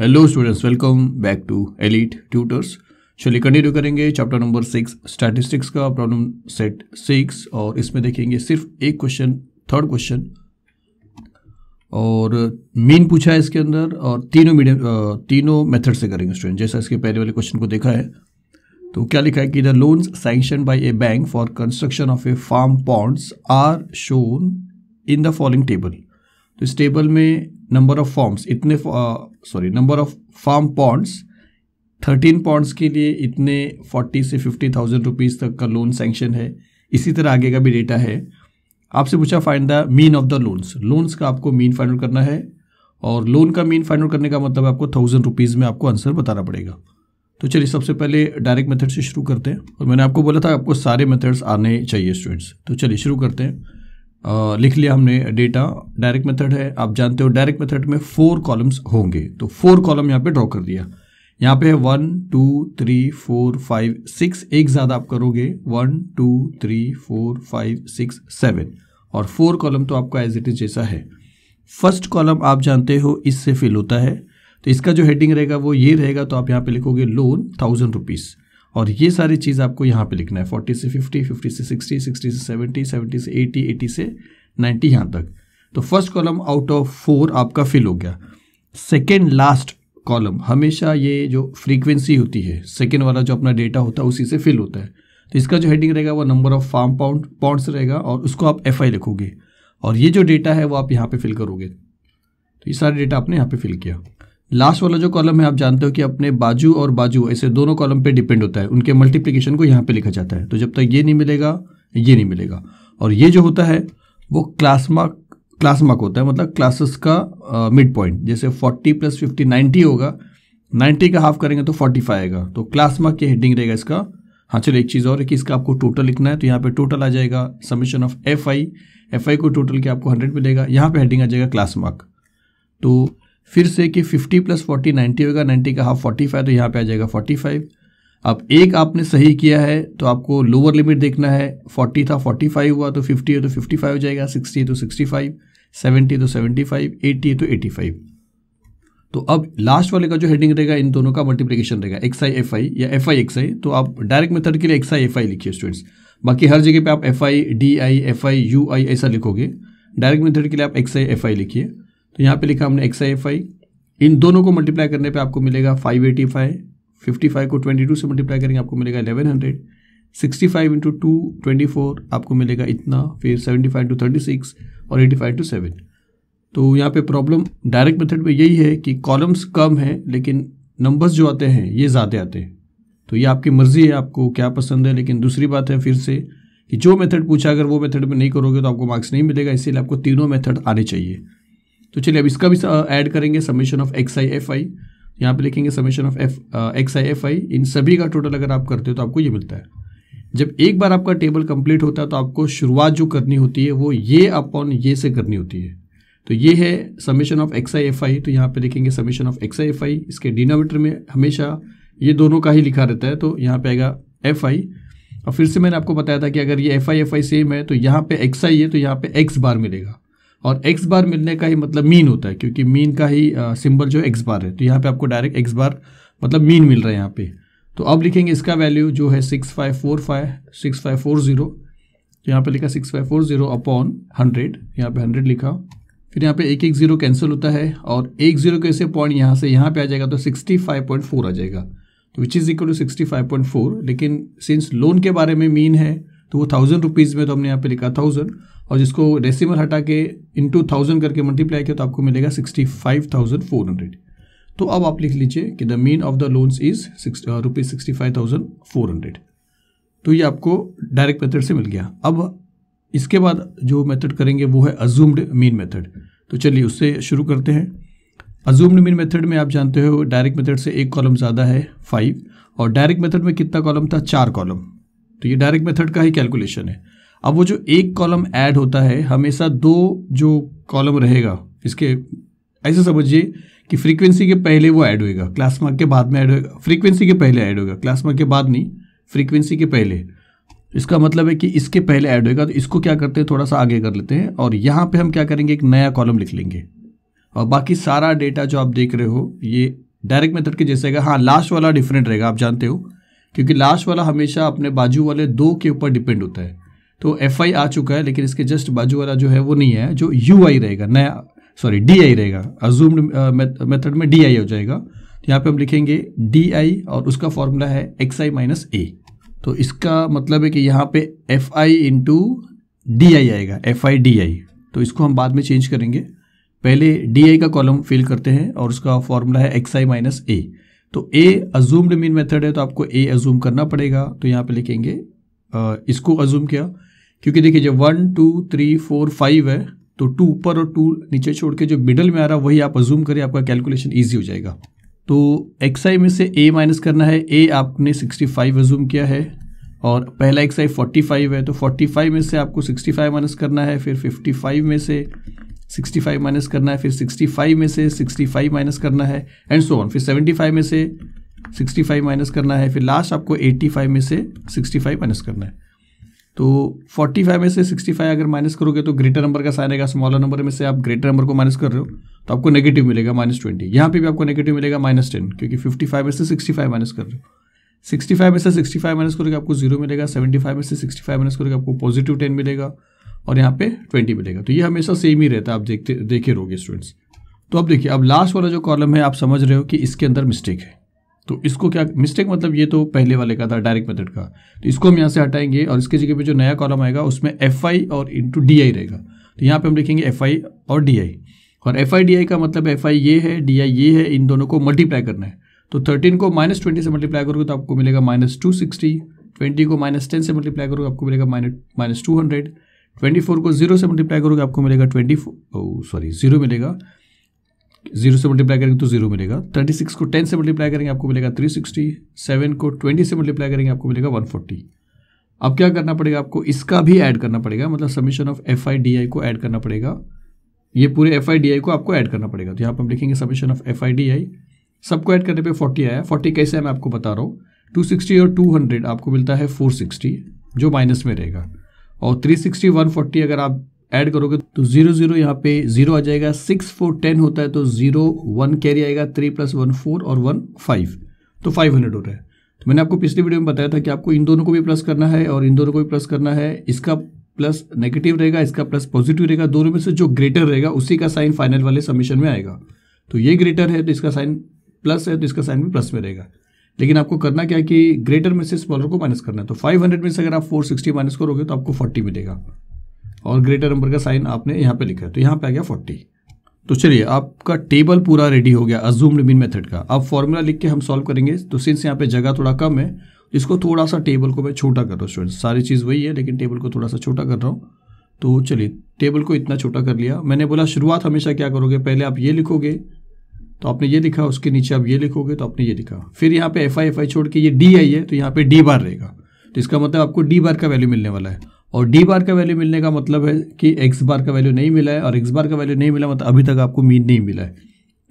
hello students welcome back to Elite Tutors चलिए continue करेंगे chapter number six statistics का problem set six और इसमें देखेंगे सिर्फ एक क्वेश्चन थर्ड क्वेश्चन और मीन पूछा है इसके अंदर और तीनों मीडियम तीनों मेथड से करेंगे स्टूडेंट जैसा इसके पहले वाले क्वेश्चन को देखा है तो क्या लिखा है कि the loans sanction by a bank for construction of a farm ponds are shown in the following table तो इस टेबल में नंबर ऑफ फॉर्म्स इतने sorry number of farm ponds thirteen ponds के लिए इतने फोर्टी से फिफ्टी थाउजेंड रुपीज़ तक का लोन सेंक्शन है इसी तरह आगे का भी डेटा है आपसे पूछा find the mean of the loans loans का आपको मीन फाइंड आउट करना है और लोन का मीन फाइंड आउट करने का मतलब आपको थाउजेंड रुपीज़ में आपको आंसर बताना पड़ेगा तो चलिए सबसे पहले डायरेक्ट मेथड से शुरू करते हैं और मैंने आपको बोला था आपको सारे मेथड्स आने चाहिए स्टूडेंट्स तो चलिए शुरू करते हैं लिख लिया हमने डेटा डायरेक्ट मेथड है आप जानते हो डायरेक्ट मेथड में फोर कॉलम्स होंगे तो फोर कॉलम यहाँ पे ड्रॉ कर दिया यहाँ पे है one two three four five six एक ज़्यादा आप करोगे one two three four five six seven और फोर कॉलम तो आपका एज इट इज़ जैसा है फर्स्ट कॉलम आप जानते हो इससे फिल होता है तो इसका जो हेडिंग रहेगा वो ये रहेगा तो आप यहाँ पे लिखोगे लोन थाउजेंड रुपीज़ और ये सारी चीज़ आपको यहाँ पे लिखना है 40 से 50, 50 से 60, 60 से 70, 70 से 80, 80 से 90 यहाँ तक तो first column out of four आपका फिल हो गया सेकेंड लास्ट कॉलम हमेशा ये जो फ्रीक्वेंसी होती है सेकेंड वाला जो अपना डेटा होता है उसी से फिल होता है तो इसका जो हेडिंग रहेगा वो number of form pound points रहेगा और उसको आप एफ लिखोगे और ये जो डेटा है वो आप यहाँ पर फिल करोगे तो ये सारे डेटा आपने यहाँ पर फिल किया लास्ट वाला जो कॉलम है आप जानते हो कि अपने बाजू और बाजू ऐसे दोनों कॉलम पे डिपेंड होता है उनके मल्टीप्लिकेशन को यहाँ पे लिखा जाता है तो जब तक ये नहीं मिलेगा ये नहीं मिलेगा और ये जो होता है वो क्लासमा क्लासमार्क होता है मतलब क्लासेस का मिड पॉइंट जैसे 40 प्लस फिफ्टी नाइन्टी होगा 90 का हाफ करेंगे तो 45 आएगा तो मार्क ये हेडिंग रहेगा इसका हाँ चलो एक चीज़ और है कि इसका आपको टोटल लिखना है तो यहाँ पे टोटल आ जाएगा summation of F I F I को टोटल के आपको 100 मिलेगा यहाँ पे हेडिंग आ जाएगा क्लास मार्क तो फिर से कि 50 प्लस 40 90 होगा 90 का हाफ 45 तो यहाँ पे आ जाएगा 45 अब एक आपने सही किया है तो आपको लोअर लिमिट देखना है 40 था 45 हुआ तो 50 है तो 55 हो जाएगा 60 है तो 65 70 तो 75 80 है तो 85 तो, तो अब लास्ट वाले का जो हेडिंग रहेगा इन दोनों का मल्टीप्लीकेशन रहेगा एक्स आई एफ आई या एफ आई एक्स आई तो आप डायरेक्ट मेथड के लिए एक्स आई एफ आई लिखिए स्टूडेंट्स बाकी हर जगह पर आप F I D I F I U I ऐसा लिखोगे डायरेक्ट मेथड के लिए आप एक्स आई एफ आई लिखिए तो यहाँ पे लिखा हमने एक्स आई एफ आई इन दोनों को मल्टीप्लाई करने पे आपको मिलेगा five eighty five fifty five को ट्वेंटी टू से मल्टीप्लाई करेंगे आपको मिलेगा eleven hundred sixty five into two twenty four आपको मिलेगा इतना फिर seventy five two thirty six और एटी फाइव टू सेवन तो यहाँ पे प्रॉब्लम डायरेक्ट मेथड में यही है कि कॉलम्स कम हैं लेकिन नंबर्स जो आते हैं ये ज़्यादा आते हैं तो ये आपकी मर्ज़ी है आपको क्या पसंद है लेकिन दूसरी बात है फिर से कि जो मेथड पूछा अगर वो मेथड में नहीं करोगे तो आपको मार्क्स नहीं मिलेगा इसीलिए आपको तीनों मेथड आने चाहिए तो चलिए अब इसका भी ऐड करेंगे summation of X I F I यहाँ पर लिखेंगे summation of F X I F I इन सभी का टोटल अगर आप करते हो तो आपको ये मिलता है जब एक बार आपका टेबल कंप्लीट होता है तो आपको शुरुआत जो करनी होती है वो ये अपॉन ये से करनी होती है तो ये है summation of X I F I तो यहाँ पर लिखेंगे summation of X I F I इसके डिनोमीटर में हमेशा ये दोनों का ही लिखा रहता है तो यहाँ पर आएगा एफ आई और फिर से मैंने आपको बताया था कि अगर ये F I F I same है तो यहाँ पे एक्स आई है तो यहाँ पे एक्स बार मिलेगा और एक्स बार मिलने का ही मतलब मीन होता है क्योंकि मीन का ही सिंबल जो है एक्स बार है तो यहाँ पे आपको डायरेक्ट एक्स बार मतलब मीन मिल रहा है यहाँ पे तो अब लिखेंगे इसका वैल्यू जो है six five four five six five four zero तो यहाँ पे लिखा six five four zero upon hundred यहाँ पे हंड्रेड लिखा फिर यहाँ पे एक एक ज़ीरो कैंसिल होता है और एक ज़ीरो के ऐसे पॉइंट यहाँ से यहाँ पे आ जाएगा तो सिक्सटी फाइव पॉइंट फोर आ जाएगा तो which is equal to sixty five point four लेकिन सिंस लोन के बारे में मीन है तो वो थाउजेंड रुपीज़ में तो हमने यहाँ पे लिखा थाउजेंड और जिसको डेसिमल हटा के टू थाउजेंड करके मल्टीप्लाई किया तो आपको मिलेगा sixty five thousand four hundred तो अब आप लिख लीजिए कि the mean of the loans is rupees sixty five thousand four hundred तो ये आपको डायरेक्ट मेथड से मिल गया अब इसके बाद जो मेथड करेंगे वो है अज्यूम्ड मीन मेथड तो चलिए उससे शुरू करते हैं अज्यूम्ड मीन मेथड में आप जानते हो डायरेक्ट मेथड से एक कॉलम ज़्यादा है फाइव और डायरेक्ट मेथड में कितना कॉलम था चार कॉलम तो ये डायरेक्ट मेथड का ही कैलकुलेशन है अब वो जो एक कॉलम ऐड होता है हमेशा दो जो कॉलम रहेगा इसके ऐसे समझिए कि फ्रीक्वेंसी के पहले वो ऐड होएगा क्लास मार्क के बाद में ऐड होएगा फ्रीक्वेंसी के पहले ऐड होएगा क्लास मार्क के बाद नहीं फ्रीक्वेंसी के पहले इसका मतलब है कि इसके पहले ऐड होएगा तो इसको क्या करते हैं थोड़ा सा आगे कर लेते हैं और यहाँ पे हम क्या करेंगे एक नया कॉलम लिख लेंगे और बाकी सारा डेटा जो आप देख रहे हो ये डायरेक्ट मेथड के जैसे हाँ लास्ट वाला डिफरेंट रहेगा आप जानते हो क्योंकि लास्ट वाला हमेशा अपने बाजू वाले दो के ऊपर डिपेंड होता है तो एफ आई आ चुका है लेकिन इसके जस्ट बाजू वाला जो है वो नहीं है जो यू आई रहेगा नया सॉरी डी आई रहेगा अजूम्ड मेथड uh, में डी आई हो जाएगा तो यहाँ पे हम लिखेंगे डी आई और उसका फॉर्मूला है एक्स आई माइनस ए तो इसका मतलब है कि यहाँ पे F I into D I आएगा एफ आई डी आई तो इसको हम बाद में चेंज करेंगे पहले डी आई का कॉलम फिल करते हैं और उसका फॉर्मूला है एक्स आई माइनस ए तो ए अजूम्ड मीन मेथड है तो आपको ए अजूम करना पड़ेगा तो यहाँ पे लिखेंगे आ, इसको अजूम किया क्योंकि देखिए जब one two three four five है तो टू ऊपर और टू नीचे छोड़ के जो मिडल में आ रहा वही आप अजूम करें आपका कैलकुलेशन ईजी हो जाएगा तो एक्स आई में से ए माइनस करना है ए आपने सिक्सटी फाइव अजूम किया है और पहला एक्स आई फोर्टी फाइव है तो फोर्टी फाइव में से आपको सिक्सटी फाइव माइनस करना है फिर फिफ्टी फाइव में से 65 माइनस करना है फिर 65 में से 65 माइनस करना है एंड सो ऑन फिर 75 में से 65 माइनस करना है फिर लास्ट आपको 85 में से 65 माइनस करना है तो 45 में से 65 अगर माइनस करोगे तो ग्रेटर नंबर का साइन आएगा स्मॉलर नंबर में से आप ग्रेटर नंबर को माइनस कर रहे हो तो आपको नेगेटिव मिलेगा माइनस ट्वेंटी यहाँ पर भी आपको नेगेटिव मिलेगा माइनस टेन क्योंकि फाइव में से फाइव माइनस कर रहे हो 65 में से 65 माइनस करोगे आपको जीरो मिलेगा 75 में से 65 माइनस करोगे आपको पॉजिटिव टेन मिलेगा और यहाँ पे ट्वेंटी मिलेगा तो ये हमेशा सेम ही रहता है आप देखते देखे रहोगे स्टूडेंट्स तो अब देखिए अब लास्ट वाला जो कॉलम है आप समझ रहे हो कि इसके अंदर मिस्टेक है तो इसको क्या मिस्टेक मतलब ये तो पहले वाले का था डायरेक्ट मेथड का तो इसको हम यहाँ से हटाएंगे और इसके जगह पे जो नया कॉलम आएगा उसमें एफ आई और इंटू डी आई रहेगा तो यहाँ पे हम लिखेंगे एफ आई और डी आई और एफ आई डी आई का मतलब एफ आई ये है डी आई ये है इन दोनों को मल्टीप्लाई करना है तो थर्टीन को माइनस ट्वेंटी से मल्टीप्लाई करोगे तो आपको मिलेगा माइनस टू सिक्सटी ट्वेंटी को माइनस टेन से मल्टीप्लाई करोगे आपको मिलेगा minus minus two hundred twenty four को जीरो से मल्टीप्लाई करोगे आपको मिलेगा ट्वेंटी फोर सॉरी जीरो मिलेगा जीरो से मल्टीप्लाई करेंगे तो जीरो मिलेगा थर्टी सिक्स को टेन से मल्टीप्लाई करेंगे आपको मिलेगा थ्री सिक्सटी सेवन को ट्वेंटी से मल्टीप्लाई करेंगे आपको मिलेगा वन फोर्टी अब क्या करना पड़ेगा आपको इसका भी ऐड करना पड़ेगा मतलब submission of F I D I को ऐड करना पड़ेगा ये पूरे एफ आई डी आई को आपको ऐड करना पड़ेगा तो यहाँ पर हम लिखेंगे submission of F I D I सबको ऐड करने पर फोर्टी आया फोर्टी कैसे है मैं आपको बता रहा हूँ टू सिक्सटी और टू हंड्रेड आपको मिलता है फोर सिक्सटी जो माइनस में रहेगा और 360 140 अगर आप ऐड करोगे तो जीरो जीरो यहाँ पे जीरो आ जाएगा सिक्स फोर टेन होता है तो जीरो वन कैरी आएगा थ्री प्लस वन फोर और वन फाइव तो फाइव हंड्रेड हो रहा है तो मैंने आपको पिछली वीडियो में बताया था कि आपको इन दोनों को भी प्लस करना है और इन दोनों को भी प्लस करना है इसका प्लस नेगेटिव रहेगा इसका प्लस पॉजिटिव रहेगा दोनों में से जो ग्रेटर रहेगा उसी का साइन फाइनल वाले समीशन में आएगा तो ये ग्रेटर है तो इसका साइन प्लस है तो इसका साइन भी प्लस में रहेगा लेकिन आपको करना क्या है कि ग्रेटर में से स्मॉलर को माइनस करना है तो 500 में से अगर आप 460 माइनस करोगे तो आपको 40 मिलेगा और ग्रेटर नंबर का साइन आपने यहाँ पे लिखा है तो यहाँ पे आ गया 40 तो चलिए आपका टेबल पूरा रेडी हो गया अजूम्ड लिमिन मेथड का अब फॉर्मूला लिख के हम सॉल्व करेंगे तो सिंस यहाँ पे जगह थोड़ा कम है इसको थोड़ा सा टेबल को मैं छोटा कर रहा हूँ स्टूडेंट सारी चीज़ वही है लेकिन टेबल को थोड़ा सा छोटा कर रहा हूँ तो चलिए टेबल को इतना छोटा कर लिया मैंने बोला शुरुआत हमेशा क्या करोगे पहले आप ये लिखोगे तो आपने ये लिखा उसके नीचे आप ये लिखोगे तो आपने ये लिखा फिर यहाँ पे एफ आई एफ आई छोड़ के ये डी आई है तो यहाँ पे डी बार रहेगा तो इसका मतलब आपको डी बार का वैल्यू मिलने वाला है और डी बार का वैल्यू मिलने का मतलब है कि एक्स बार का वैल्यू नहीं मिला है और एक्स बार का वैल्यू नहीं मिला मतलब अभी तक आपको मीन नहीं मिला है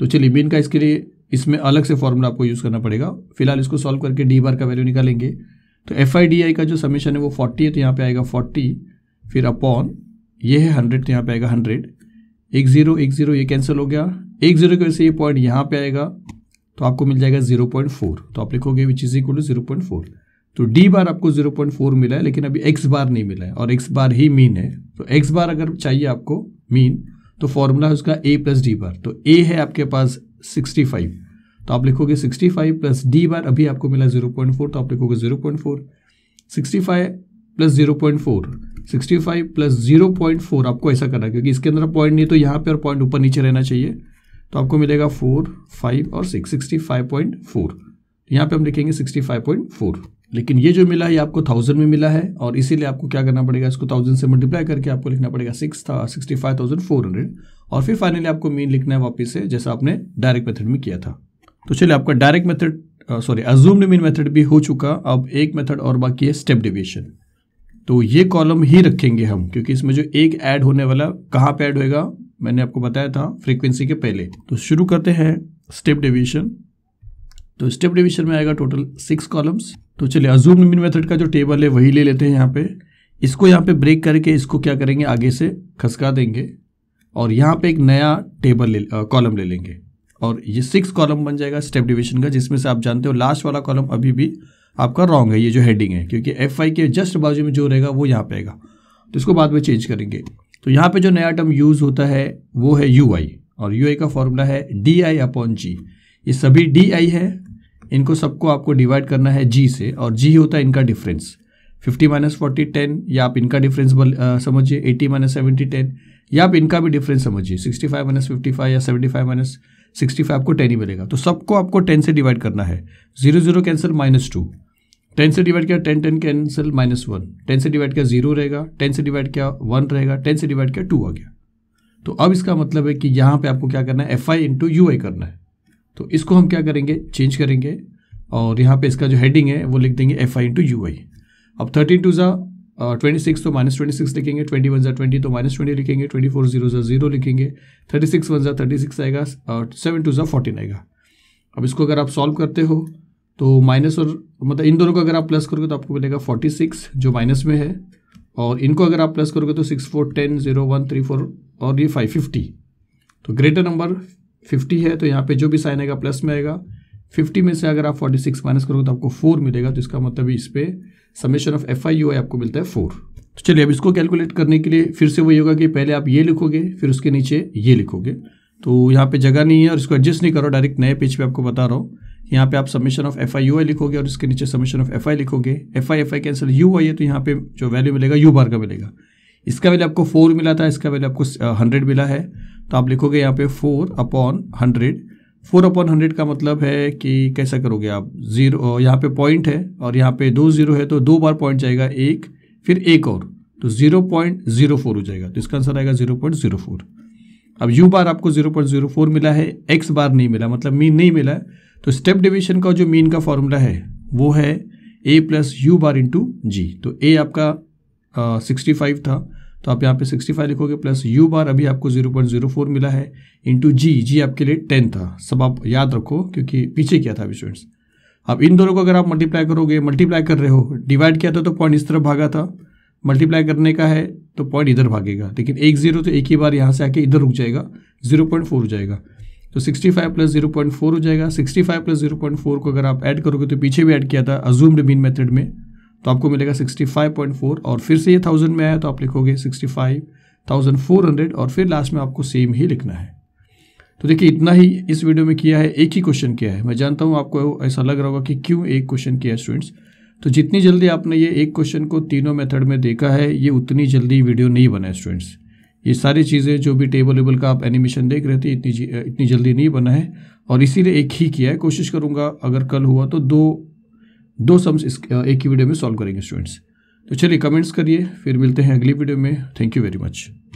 तो चलिए मीन का इसके लिए इसमें अलग से फॉर्मूला आपको यूज़ करना पड़ेगा फिलहाल इसको सॉल्व करके डी बार का वैल्यू निकालेंगे तो एफ आई डी आई का जो समीशन है वो फोर्टी है तो यहाँ पर आएगा फोर्टी फिर अपॉन ये है हंड्रेड तो यहाँ पर आएगा हंड्रेड एक ज़ीरो एक ज़ीरो ये कैंसिल हो गया एक ज़ीरो की वजह से ये पॉइंट यहाँ पे आएगा तो आपको मिल जाएगा ज़ीरो पॉइंट फोर तो आप लिखोगे which is equal to zero point four तो डी बार आपको ज़ीरो पॉइंट फोर मिला है लेकिन अभी एक्स बार नहीं मिला है और एक्स बार ही मीन है तो एक्स बार अगर चाहिए आपको मीन तो फॉर्मूला है उसका ए प्लस डी बार तो ए है आपके पास सिक्सटी फाइव तो आप लिखोगे sixty five plus D bar अभी आपको मिला ज़ीरो पॉइंट फोर तो आप लिखोगे zero point four sixty five plus zero point four sixty five plus zero point four आपको ऐसा करना है क्योंकि इसके अंदर पॉइंट नहीं तो यहाँ पे और पॉइंट ऊपर नीचे रहना चाहिए तो आपको मिलेगा फोर फाइव और six sixty five point four यहाँ पे हम लिखेंगे सिक्सटी फाइव पॉइंट फोर लेकिन ये जो मिला है आपको थाउजेंड में मिला है और इसीलिए आपको क्या करना पड़ेगा इसको थाउजेंड से मल्टीप्लाई करके आपको लिखना पड़ेगा सिक्स था sixty five thousand four hundred और फिर फाइनली आपको मीन लिखना है वापस से जैसा आपने डायरेक्ट मेथड में किया था तो चलिए आपका direct method sorry assumed mean method भी हो चुका अब एक मेथड और बाकी है स्टेप डिविएशन तो ये कॉलम ही रखेंगे हम क्योंकि इसमें जो एक ऐड होने वाला कहाँ पे ऐड होएगा मैंने आपको बताया था फ्रीक्वेंसी के पहले तो शुरू करते हैं स्टेप डिवीजन तो स्टेप डिवीजन में आएगा टोटल सिक्स कॉलम्स तो चलिए अजूम मीन मेथड का जो टेबल है वही ले लेते हैं यहाँ पे इसको यहाँ पे ब्रेक करके इसको क्या करेंगे आगे से खसका देंगे और यहाँ पे एक नया टेबल ले कॉलम ले लेंगे और ये सिक्स कॉलम बन जाएगा स्टेप डिवीजन का जिसमें से आप जानते हो लास्ट वाला कॉलम अभी भी आपका रॉन्ग है ये जो हेडिंग है क्योंकि एफ आई के जस्ट बाजू में जो रहेगा वो यहाँ पे आएगा तो इसको बाद में चेंज करेंगे तो यहाँ पे जो नया टर्म यूज़ होता है वो है यू आई और यू आई का फॉर्मूला है डी आई अपॉन जी ये सभी डी आई है इनको सबको आपको डिवाइड करना है जी से और जी होता है इनका difference fifty minus forty ten या आप इनका डिफरेंस समझिए एटी माइनस सेवेंटी टेन या आप इनका भी डिफरेंस समझिए sixty five minus fifty five या seventy five minus sixty five आपको टेन ही मिलेगा तो सबको आपको टेन से डिवाइड करना है zero zero cancel minus two ten से डिवाइड किया ten ten cancel minus one ten से डिवाइड किया जीरो रहेगा टेन से डिवाइड किया वन रहेगा टेन से डिवाइड किया टू आ गया तो अब इसका मतलब है कि यहाँ पे आपको क्या करना है F I into U I करना है तो इसको हम क्या करेंगे चेंज करेंगे और यहाँ पे इसका जो हेडिंग है वो लिख देंगे F I into U I अब थर्टीन टू ज़ा ट्वेंटी uh, सिक्स तो माइनस ट्वेंटी सिक्स लिखेंगे ट्वेंटी वन ज़ा ट्वेंटी तो माइनस ट्वेंटी लिखेंगे ट्वेंटी फोर जीरो ज़ा जीरो लिखेंगे थर्टी सिक्स वन ज़ा थर्टी सिक्स आएगा सेवन टू जो फोर्टीन आएगा अब इसको अगर आप सॉल्व करते हो तो माइनस और मतलब इन दोनों को अगर आप प्लस करोगे तो आपको मिलेगा फोर्टी सिक्स जो माइनस में है और इनको अगर आप प्लस करोगे तो six four ten zero one three four और ये फाइव फिफ्टी तो ग्रेटर नंबर फिफ्टी है तो यहाँ पर जो भी साइन आएगा प्लस में आएगा फिफ्टी में से अगर आप फोर्टी सिक्स माइनस करोगे तो आपको फोर मिलेगा तो इसका मतलब इस पर summation of F I U I आपको मिलता है फोर तो चलिए अब इसको कैलकुलेट करने के लिए फिर से वही होगा कि पहले आप ये लिखोगे फिर उसके नीचे ये लिखोगे तो यहाँ पे जगह नहीं है और इसको एडजस्ट नहीं करो डायरेक्ट नए पेज पे आपको बता रहा हूँ यहाँ पे आप summation of F I U I लिखोगे और इसके नीचे समिशन ऑफ एफ आई लिखोगे F I F I cancel U I है तो यहाँ पे जो वैल्यू मिलेगा यू बार का मिलेगा इसका वैल्यू आपको फोर मिला था इसका वैल्यू आपको हंड्रेड uh, मिला है तो आप लिखोगे यहाँ पे four upon hundred four upon hundred का मतलब है कि कैसा करोगे आप ज़ीरो यहाँ पे पॉइंट है और यहाँ पे दो ज़ीरो है तो दो बार पॉइंट जाएगा एक फिर एक और तो ज़ीरो पॉइंट ज़ीरो फोर हो जाएगा तो इसका आंसर आएगा ज़ीरो पॉइंट ज़ीरो फोर अब यू बार आपको ज़ीरो पॉइंट ज़ीरो फोर मिला है एक्स बार नहीं मिला मतलब मीन नहीं मिला तो स्टेप डिविजन का जो मीन का फॉर्मूला है वो है A plus U bar into G तो ए आपका सिक्सटी फाइव था तो आप यहाँ पे 65 लिखोगे प्लस यू बार अभी आपको 0.04 मिला है इंटू जी जी आपके लिए 10 था सब आप याद रखो क्योंकि पीछे किया था अभी स्टूडेंट्स अब इन दोनों को अगर आप मल्टीप्लाई करोगे मल्टीप्लाई कर रहे हो डिवाइड किया था तो पॉइंट इस तरफ भागा था मल्टीप्लाई करने का है तो पॉइंट इधर भागेगा लेकिन एक जीरो तो एक ही बार यहाँ से आके इधर रुक जाएगा जीरो पॉइंट फोर हो जाएगा तो 65 प्लस फोर हो जाएगा 65 प्लस फोर को अगर आप ऐड करोगे तो पीछे भी ऐड किया था अजूम्ड मीन मेथड में तो आपको मिलेगा 65.4 और फिर से ये थाउजेंड में आया तो आप लिखोगे 65,400 और फिर लास्ट में आपको सेम ही लिखना है तो देखिए इतना ही इस वीडियो में किया है एक ही क्वेश्चन किया है मैं जानता हूँ आपको ऐसा लग रहा होगा कि क्यों एक क्वेश्चन किया है स्टूडेंट्स तो जितनी जल्दी आपने ये एक क्वेश्चन को तीनों मेथड में देखा है ये उतनी जल्दी वीडियो नहीं बना है स्टूडेंट्स ये सारी चीज़ें जो भी टेबल वेबल का आप एनिमेशन देख रहे थे इतनी इतनी जल्दी नहीं बना है और इसीलिए एक ही किया है कोशिश करूँगा अगर कल हुआ तो दो दो सम्स इस एक ही वीडियो में सॉल्व करेंगे स्टूडेंट्स तो चलिए कमेंट्स करिए फिर मिलते हैं अगली वीडियो में थैंक यू वेरी मच